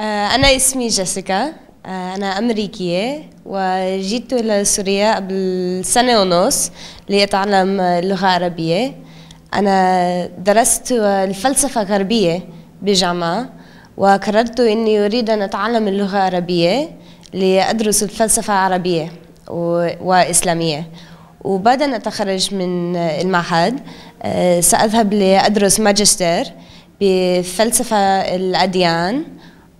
آه، أنا اسمي جيسيكا آه، أنا أمريكية وجيت إلى سوريا قبل سنة ونص لأتعلم اللغة العربية أنا درست الفلسفة الغربية بجامعة وقررت أني أريد أن أتعلم اللغة العربية لأدرس الفلسفة العربية وإسلامية وبعد أن أتخرج من المعهد آه، سأذهب لأدرس ماجستير بفلسفة الأديان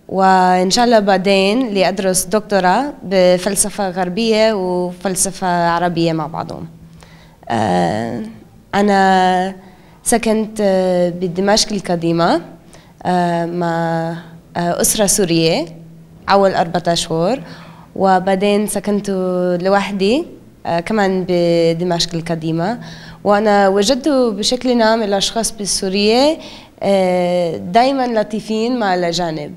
وان شاء الله بعدين لادرس دكتوراه بفلسفه غربيه وفلسفه عربيه مع بعضهم آه، انا سكنت بدمشق القديمه آه، مع آه، اسره سوريه اول اربعة اشهر وبعدين سكنت لوحدي كمان بدمشق القديمه وانا وجدت بشكل عام الاشخاص بالسوريه دائما لطيفين مع الاجانب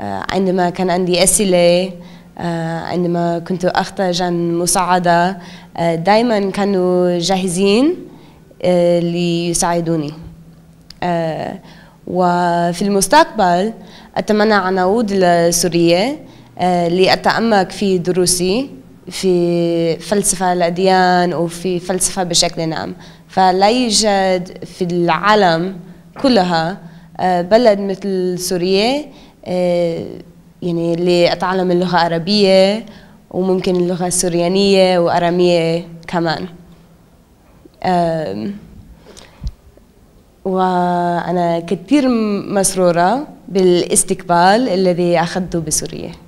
آه، عندما كان عندي أسئلة آه، عندما كنت أحتاج عن مساعدة آه، دائما كانوا جاهزين ليساعدوني وفي المستقبل أتمنى أن أعود لسوريا لأتعمق في دروسي في فلسفة الأديان وفي فلسفة بشكل عام فلا يوجد في العالم كلها بلد مثل سوريا آه، يعني اللي أتعلم اللغة العربية وممكن اللغة السريانيه وأرامية كمان وأنا كثير مسرورة بالاستقبال الذي أخذته بسوريا